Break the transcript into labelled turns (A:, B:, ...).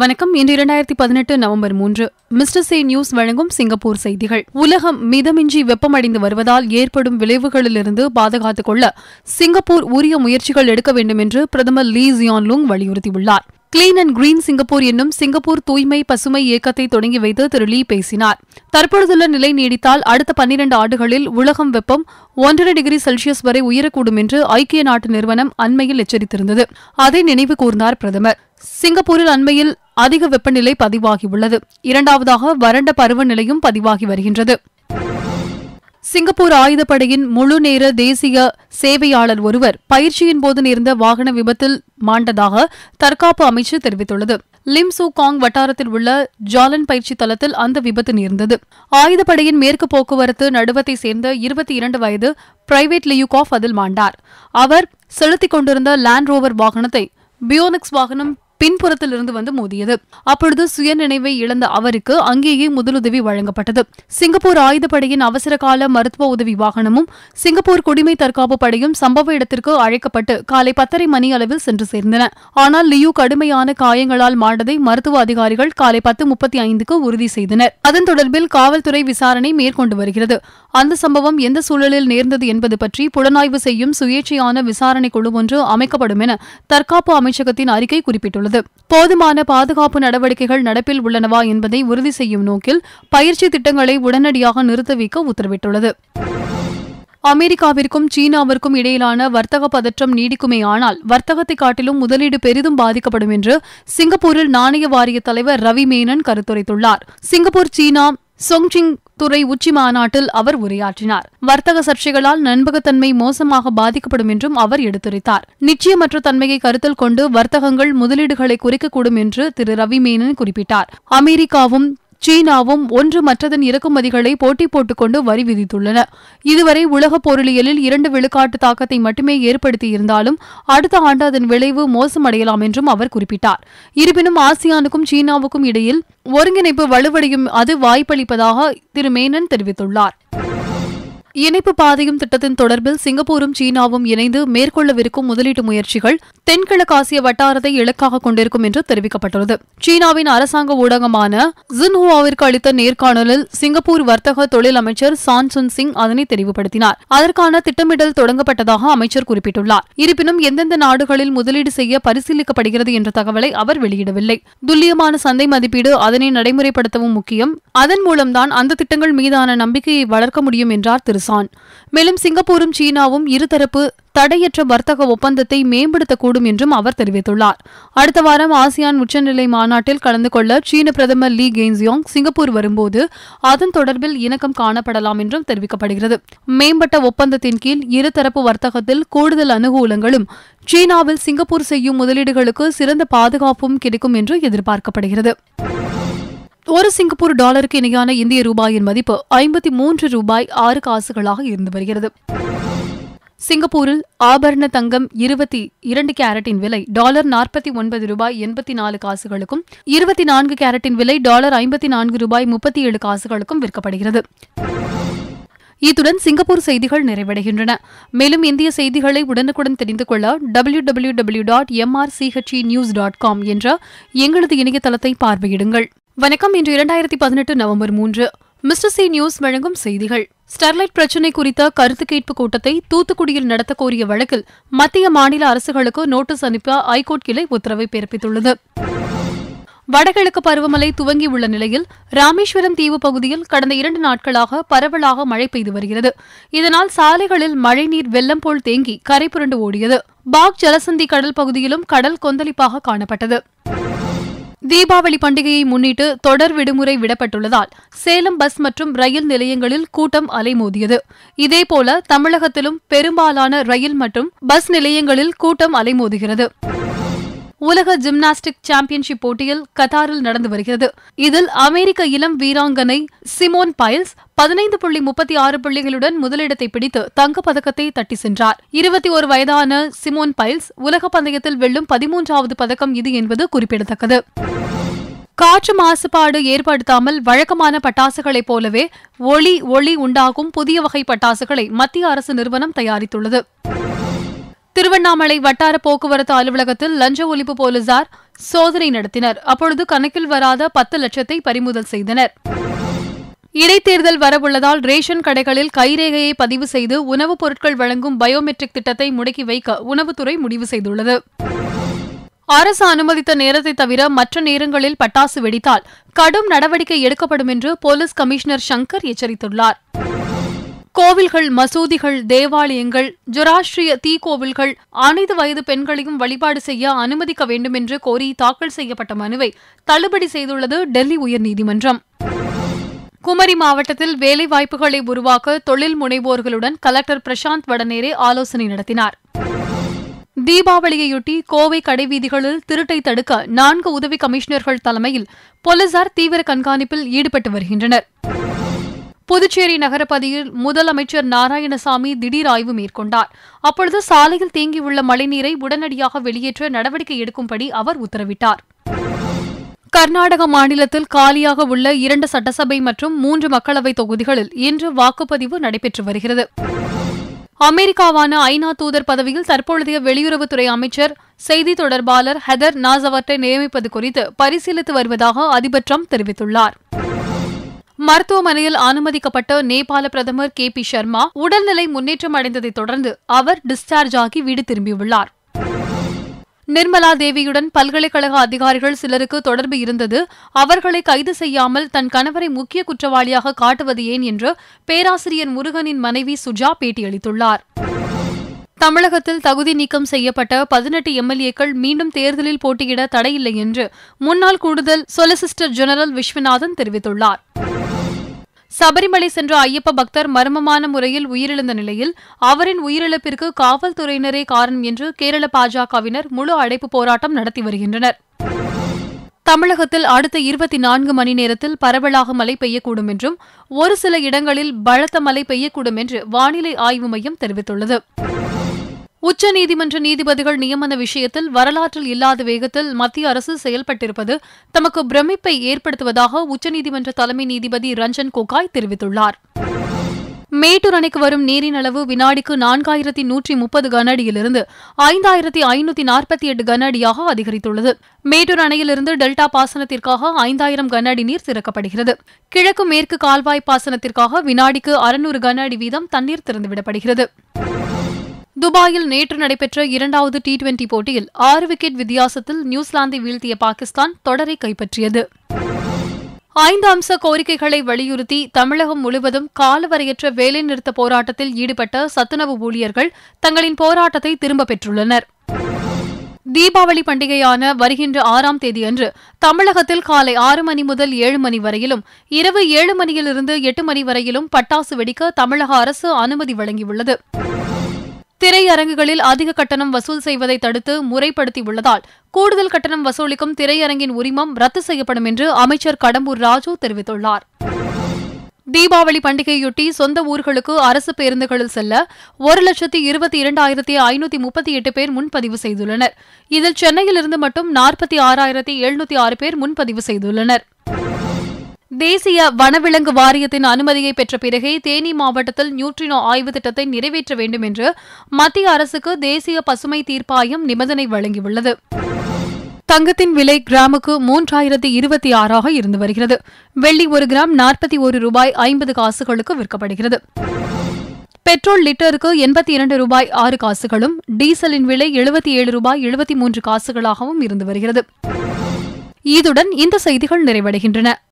A: வணக்கம் இன்று இரண்டாயிரத்தி பதினெட்டு நவம்பர் மூன்று மிஸ்டர் சே நியூஸ் வழங்கும் சிங்கப்பூர் செய்திகள் உலகம் மிதமின்றி வெப்பமடைந்து வருவதால் ஏற்படும் விளைவுகளிலிருந்து பாதுகாத்துக் கொள்ள சிங்கப்பூர் உரிய முயற்சிகள் எடுக்க வேண்டும் என்று பிரதமர் லீ ஜியான் லுங் வலியுறுத்தியுள்ளார் கிளீன் அண்ட் கிரீன் சிங்கப்பூர் என்னும் சிங்கப்பூர் தூய்மை பசுமை இயக்கத்தை தொடங்கி வைத்து திரு லீ பேசினார் தற்பொழுதுள்ள நிலை நீடித்தால் அடுத்த பன்னிரண்டு ஆண்டுகளில் உலகம் வெப்பம் ஒன்றரை டிகிரி செல்சியஸ் வரை உயரக்கூடும் என்று ஐக்கிய நாட்டு நிறுவனம் அண்மையில் எச்சரித்திருந்தது அதை நினைவு கூர்ந்தார் பிரதமர் சிங்கப்பூரில் அண்மையில் அதிக வெப்பநிலை பதிவாகியுள்ளது இரண்டாவதாக வறண்ட பருவநிலையும் பதிவாகி வருகின்றது சிங்கப்பூர் ஆயுதப்படையின் முழு நேர தேசிய சேவையாளர் ஒருவர் பயிற்சியின் போது நேர்ந்த வாகன விபத்தில் மாண்டதாக தற்காப்பு அமைச்சு தெரிவித்துள்ளது லிம் சூ காங் வட்டாரத்தில் உள்ள ஜாலன் பயிற்சி தளத்தில் அந்த விபத்து நேர்ந்தது ஆயுதப்படையின் மேற்கு போக்குவரத்து நடுவத்தை சேர்ந்த இருபத்தி இரண்டு வயது பிரைவேட் லியூகாஃப் அதில் மாண்டார் அவர் செலுத்திக் கொண்டிருந்த லேண்ட் ரோவர் வாகனத்தை பியோனிக்ஸ் வாகனம் பின்புறத்திலிருந்து வந்து மோதியது அப்பொழுது சுய நினைவை இழந்த அவருக்கு அங்கேயே முதலுதவி வழங்கப்பட்டது சிங்கப்பூர் ஆயுதப்படையின் அவசர கால மருத்துவ உதவி வாகனமும் சிங்கப்பூர் குடிமை தற்காப்பு படையும் சம்பவ இடத்திற்கு அழைக்கப்பட்டு காலை பத்தரை மணி அளவில் சென்று சேர்ந்தன ஆனால் லியூ கடுமையான காயங்களால் மாண்டதை மருத்துவ அதிகாரிகள் காலை பத்து முப்பத்தி ஐந்துக்கு உறுதி செய்தனர் அதன் தொடர்பில் காவல்துறை விசாரணை மேற்கொண்டு வருகிறது அந்த சம்பவம் எந்த சூழலில் நேர்ந்தது என்பது பற்றி புலனாய்வு செய்யும் சுயேட்சையான விசாரணை குழு ஒன்று அமைக்கப்படும் என தற்காப்பு அமைச்சகத்தின் அறிக்கை குறிப்பிட்டுள்ளது போதுமான பாதுகாப்பு நடவடிக்கைகள் நடப்பில் உள்ளனவா என்பதை உறுதி செய்யும் நோக்கில் பயிற்சி திட்டங்களை உடனடியாக நிறுத்த வைக்க உத்தரவிட்டுள்ளது அமெரிக்காவிற்கும் சீனாவிற்கும் இடையிலான வர்த்தக பதற்றம் நீடிக்குமே ஆனால் வர்த்தகத்தை காட்டிலும் முதலீடு பெரிதும் பாதிக்கப்படும் என்று சிங்கப்பூரில் நாணய வாரிய தலைவர் ரவி மேனன் கருத்துரைத்துள்ளார் சிங்கப்பூர் சீனா சொங்சிங் துறை உச்சி மாநாட்டில் அவர் உரையாற்றினார் வர்த்தக சர்ச்சைகளால் நண்பகத்தன்மை மோசமாக பாதிக்கப்படும் என்றும் அவர் எடுத்துரைத்தார் நிச்சயமற்ற தன்மையை கருத்தில் கொண்டு வர்த்தகங்கள் முதலீடுகளை குறைக்கக்கூடும் என்று திரு ரவி மேனன் குறிப்பிட்டார் அமெரிக்காவும் சீனாவும் ஒன்று மற்றதன் இறக்குமதிகளை போட்டி போட்டுக்கொண்டு வரி விதித்துள்ளன இதுவரை உலக பொருளியலில் இரண்டு விழுக்காட்டு தாக்கத்தை மட்டுமே ஏற்படுத்தியிருந்தாலும் அடுத்த ஆண்டு அதன் விளைவு மோசமடையலாம் என்றும் அவர் குறிப்பிட்டார் இருப்பினும் ஆசியானுக்கும் சீனாவுக்கும் இடையில் ஒருங்கிணைப்பு வலுவடையும் அது வாய்ப்பளிப்பதாக திரு மேனன் தெரிவித்துள்ளார் இணைப்பு பாதையும் திட்டத்தின் தொடர்பில் சிங்கப்பூரும் சீனாவும் இணைந்து மேற்கொள்ளவிருக்கும் முதலீட்டு முயற்சிகள் தென்கிழக்காசிய வட்டாரத்தை இலக்காக கொண்டிருக்கும் என்று தெரிவிக்கப்பட்டுள்ளது சீனாவின் அரசாங்க ஊடகமான ஜின்ஹுவாவிற்கு அளித்த நேர்காணலில் சிங்கப்பூர் வர்த்தக தொழில் அமைச்சர் சான்சுன் சிங் அதனை தெளிவுபடுத்தினார் அதற்கான திட்டமிடல் தொடங்கப்பட்டதாக அமைச்சர் குறிப்பிட்டுள்ளார் இருப்பினும் எந்தெந்த நாடுகளில் முதலீடு செய்ய பரிசீலிக்கப்படுகிறது என்ற தகவலை அவர் வெளியிடவில்லை துல்லியமான சந்தை மதிப்பீடு அதனை நடைமுறைப்படுத்தவும் முக்கியம் அதன் மூலம்தான் அந்த திட்டங்கள் மீதான நம்பிக்கையை வளர்க்க முடியும் என்றார் திரு கிர்கிசான் மேலும் சிங்கப்பூரும் சீனாவும் இருதரப்பு தடையற்ற வர்த்தக ஒப்பந்தத்தை மேம்படுத்தக்கூடும் என்றும் அவர் தெரிவித்துள்ளார் அடுத்த வாரம் ஆசியான் உச்சநிலை மாநாட்டில் கலந்து கொள்ள சீன பிரதமர் லீ கெய்ன்சியாங் சிங்கப்பூர் வரும்போது அதன் தொடர்பில் இணக்கம் காணப்படலாம் என்றும் தெரிவிக்கப்படுகிறது மேம்பட்ட ஒப்பந்தத்தின் கீழ் இருதரப்பு வர்த்தகத்தில் கூடுதல் அனுகூலங்களும் சீனாவில் சிங்கப்பூர் செய்யும் முதலீடுகளுக்கு சிறந்த பாதுகாப்பும் கிடைக்கும் என்று எதிர்பார்க்கப்படுகிறது ஒரு சிங்கப்பூர் டாலருக்கு இணையான இந்திய ரூபாயின் மதிப்பு ஐம்பத்தி மூன்று ரூபாய் ஆறு காசுகளாக இருந்து வருகிறது சிங்கப்பூரில் ஆபரண தங்கம் இருபத்தி இரண்டு கேரட்டின் விலை டாலர் நாற்பத்தி ஒன்பது ரூபாய் எண்பத்தி நாலு காசுகளுக்கும் இருபத்தி நான்கு கேரட்டின் விலை டாலர் ஐம்பத்தி நான்கு ரூபாய் முப்பத்தி ஏழு காசுகளுக்கும் விற்கப்படுகிறது இத்துடன் சிங்கப்பூர் செய்திகள் நிறைவடைகின்றன மேலும் இந்திய செய்திகளை உடனுக்குடன் தெரிந்து கொள்ள டபிள்யூ டபிள்யூ டபிள்யூ டாட் எம்ஆர்சிஹெச்இ நியூஸ் டாட் காம் என்ற எங்களது இணையதளத்தை பார்வையிடுங்கள் வணக்கம் இன்று இரண்டாயிரத்தி பதினெட்டு நவம்பர் மூன்று மிஸ்டர் சி நியூஸ் வழங்கும் செய்திகள் ஸ்டெர்லைட் பிரச்சினை குறித்த கருத்து கேட்பு கூட்டத்தை தூத்துக்குடியில் நடத்த கோரிய வழக்கில் மத்திய மாநில அரசுகளுக்கு நோட்டீஸ் அனுப்ப ஐகோர்ட் கிளை உத்தரவை பிறப்பித்துள்ளது வடகிழக்கு பருவமழை துவங்கியுள்ள நிலையில் ராமேஸ்வரம் தீவு பகுதியில் கடந்த இரண்டு நாட்களாக பரவலாக மழை பெய்து வருகிறது இதனால் சாலைகளில் மழைநீர் வெள்ளம் போல் தேங்கி கரைபுரண்டு ஓடியது பாக் ஜலசந்தி கடல் பகுதியிலும் கடல் கொந்தளிப்பாக காணப்பட்டது தீபாவளி பண்டிகையை முன்னிட்டு தொடர் விடுமுறை விடப்பட்டுள்ளதால் சேலம் பஸ் மற்றும் ரயில் நிலையங்களில் கூட்டம் அலைமோதியது இதேபோல தமிழகத்திலும் பெரும்பாலான ரயில் மற்றும் பஸ் நிலையங்களில் கூட்டம் அலைமோதுகிறது உலக ஜிம்னாஸ்டிக் சாம்பியன்ஷிப் போட்டியில் கத்தாரில் நடந்து வருகிறது இதில் அமெரிக்க இளம் வீராங்கனை சிமோன் பைல்ஸ் பதினைந்து புள்ளி முப்பத்தி ஆறு புள்ளிகளுடன் முதலிடத்தை பிடித்து தங்கப்பதக்கத்தை தட்டி சென்றார் இருபத்தி ஒரு வயதான சிமோன் பைல்ஸ் உலக பந்தயத்தில் வெல்லும் பதிமூன்றாவது பதக்கம் இது என்பது குறிப்பிடத்தக்கது காற்று மாசுபாடு ஏற்படுத்தாமல் வழக்கமான பட்டாசுகளைப் போலவே ஒளி ஒளி உண்டாகும் புதிய வகை பட்டாசுகளை மத்திய அரசு நிறுவனம் தயாரித்துள்ளது திருவண்ணாமலை வட்டார போக்குவரத்து அலுவலகத்தில் லஞ்ச ஒழிப்பு போலீசார் சோதனை நடத்தினர் அப்பொழுது கணக்கில் வராத பத்து லட்சத்தை பறிமுதல் செய்தனர் இடைத்தேர்தல் வரவுள்ளதால் ரேஷன் கடைகளில் கைரேகையை பதிவு செய்து உணவுப் பொருட்கள் வழங்கும் பயோமெட்ரிக் திட்டத்தை முடக்கி வைக்க உணவுத்துறை முடிவு செய்துள்ளது அரசு அனுமதித்த நேரத்தை தவிர மற்ற நேரங்களில் பட்டாசு வெடித்தால் கடும் நடவடிக்கை எடுக்கப்படும் என்று போலீஸ் கமிஷனர் சங்கர் எச்சரித்துள்ளாா் கோவில்கள் மசூதிகள் தேவாலயங்கள் தீ தீக்கோவில்கள் அனைத்து வயது பெண்களையும் வழிபாடு செய்ய அனுமதிக்க வேண்டும் என்று கோரி தாக்கல் செய்யப்பட்ட மனுவை தள்ளுபடி செய்துள்ளது டெல்லி உயர்நீதிமன்றம் குமரி மாவட்டத்தில் வேலைவாய்ப்புகளை உருவாக்க தொழில் முனைவோர்களுடன் கலெக்டர் பிரசாந்த் வடநேரே ஆலோசனை நடத்தினார் தீபாவளியையொட்டி கோவை கடைவீதிகளில் திருட்டை தடுக்க நான்கு உதவி கமிஷனர்கள் தலைமையில் போலீசார் தீவிர கண்காணிப்பில் ஈடுபட்டு வருகின்றனர் புதுச்சேரி நகரப்பதியில் முதலமைச்சர் நாராயணசாமி திடீர் ஆய்வு மேற்கொண்டார் அப்பொழுது சாலையில் தேங்கியுள்ள மழைநீரை உடனடியாக வெளியேற்ற நடவடிக்கை எடுக்கும்படி அவர் உத்தரவிட்டார் கர்நாடக மாநிலத்தில் காலியாக உள்ள இரண்டு சட்டசபை மற்றும் மூன்று மக்களவை தொகுதிகளில் இன்று வாக்குப்பதிவு நடைபெற்று வருகிறது அமெரிக்காவான ஐநா தூதர் பதவியில் தற்பொழுதைய வெளியுறவுத்துறை அமைச்சர் செய்தி தொடர்பாளர் ஹெதர் நாசவர்ட்டை நியமிப்பது குறித்து பரிசீலித்து வருவதாக அதிபர் ட்ரம்ப் தெரிவித்துள்ளாா் மருத்துவமனையில் அனுமதிக்கப்பட்ட நேபாள பிரதமர் கே பி சர்மா உடல்நிலை முன்னேற்றம் அடைந்ததைத் தொடர்ந்து அவர் டிஸ்சார்ஜ் ஆகி வீடு திரும்பியுள்ளார் நிர்மலா தேவியுடன் பல்கலைக்கழக அதிகாரிகள் சிலருக்கு தொடர்பு இருந்தது அவர்களை கைது செய்யாமல் தன் கணவரை முக்கிய குற்றவாளியாக காட்டுவது ஏன் என்று பேராசிரியர் முருகனின் மனைவி சுஜா பேட்டியளித்துள்ளார் தமிழகத்தில் தகுதி நீக்கம் செய்யப்பட்ட பதினெட்டு எம்எல்ஏக்கள் மீண்டும் தேர்தலில் போட்டியிட தடையில்லை என்று முன்னாள் கூடுதல் சொலிசிஸ்டர் ஜெனரல் விஸ்வநாதன் தெரிவித்துள்ளார் சபரிமலை சென்ற ஐயப்ப பக்தர் மர்மமான முறையில் உயிரிழந்த நிலையில் அவரின் உயிரிழப்பிற்கு காவல்துறையினரே காரணம் என்று கேரள பாஜகவினர் முழு அடைப்பு போராட்டம் நடத்தி வருகின்றனர் தமிழகத்தில் அடுத்த இருபத்தி நான்கு மணி நேரத்தில் பரவலாக மழை பெய்யக்கூடும் என்றும் ஒரு சில இடங்களில் பலத்த மழை பெய்யக்கூடும் என்று வானிலை ஆய்வு மையம் தெரிவித்துள்ளது உச்சநீதிமன்ற நீதிபதிகள் நியமன விஷயத்தில் வரலாற்றில் இல்லாத வேகத்தில் மத்திய அரசு செயல்பட்டிருப்பது தமக்கு பிரமிப்பை ஏற்படுத்துவதாக உச்சநீதிமன்ற தலைமை நீதிபதி ரஞ்சன் கோகாய் தெரிவித்துள்ளார் மேட்டூர் அணைக்கு வரும் நீரின் அளவு வினாடிக்கு நான்காயிரத்தி நூற்றி முப்பது கன அடியிலிருந்து ஐந்தாயிரத்தி ஐநூத்தி நாற்பத்தி எட்டு கன அடியாக அதிகரித்துள்ளது மேட்டூர் அணையிலிருந்து டெல்டா பாசனத்திற்காக ஐந்தாயிரம் கன அடி நீர் திறக்கப்படுகிறது கிழக்கு மேற்கு கால்வாய் பாசனத்திற்காக வினாடிக்கு அறுநூறு கன அடி வீதம் தண்ணீர் திறந்துவிடப்படுகிறது துபாயில் நேற்று நடைபெற்ற இரண்டாவது டி டுவெண்டி போட்டியில் ஆறு விக்கெட் வித்தியாசத்தில் நியூசிலாந்தை வீழ்த்திய பாகிஸ்தான் தொடரை கைப்பற்றியது ஐந்து அம்ச கோரிக்கைகளை வலியுறுத்தி தமிழகம் முழுவதும் காலவரையற்ற வேலைநிறுத்த போராட்டத்தில் ஈடுபட்ட சத்துணவு ஊழியர்கள் தங்களின் போராட்டத்தை திரும்ப பெற்றுள்ளனர் தீபாவளி பண்டிகையான வருகின்ற ஆறாம் தேதியன்று தமிழகத்தில் காலை ஆறு மணி முதல் ஏழு மணி வரையிலும் இரவு ஏழு மணியிலிருந்து எட்டு மணி வரையிலும் பட்டாசு வெடிக்க தமிழக அரசு அனுமதி வழங்கியுள்ளது திரையரங்குகளில் அதிக கட்டணம் வசூல் செய்வதை தடுத்து முறைப்படுத்தியுள்ளதால் கூடுதல் கட்டணம் வசூலிக்கும் திரையரங்கின் உரிமம் ரத்து செய்யப்படும் என்று அமைச்சர் கடம்பூர் ராஜு தெரிவித்துள்ளார் தீபாவளி பண்டிகையொட்டி சொந்த ஊர்களுக்கு அரசு பேருந்துகளில் செல்ல ஒரு லட்சத்தி இருபத்தி இரண்டாயிரத்தி ஐநூத்தி முப்பத்தி எட்டு பேர் முன்பதிவு செய்துள்ளனர் இதில் சென்னையிலிருந்து மட்டும் நாற்பத்தி ஆறாயிரத்தி எழுநூத்தி ஆறு பேர் முன்பதிவு செய்துள்ளனா் தேசிய வனவிலங்கு வாரியத்தின் அனுமதியை பெற்ற பிறகே தேனி மாவட்டத்தில் நியூட்ரினோ ஆய்வு திட்டத்தை நிறைவேற்ற வேண்டும் என்று மத்திய அரசுக்கு தேசிய பசுமை தீர்ப்பாயம் நிபந்தனை வழங்கியுள்ளது தங்கத்தின் விலை கிராமுக்கு மூன்றாயிரத்தி இருபத்தி ஆறாக இருந்து வருகிறது வெள்ளி ஒரு கிராம் நாற்பத்தி ஒரு ரூபாய் ஐம்பது காசுகளுக்கு விற்கப்படுகிறது பெட்ரோல் லிட்டருக்கு எண்பத்தி இரண்டு ரூபாய் ஆறு காசுகளும் டீசலின் விலை எழுபத்தி ஏழு ரூபாய் எழுபத்தி மூன்று காசுகளாகவும் இருந்து வருகிறது இதுடன் இந்த செய்திகள் நிறைவடைகின்றன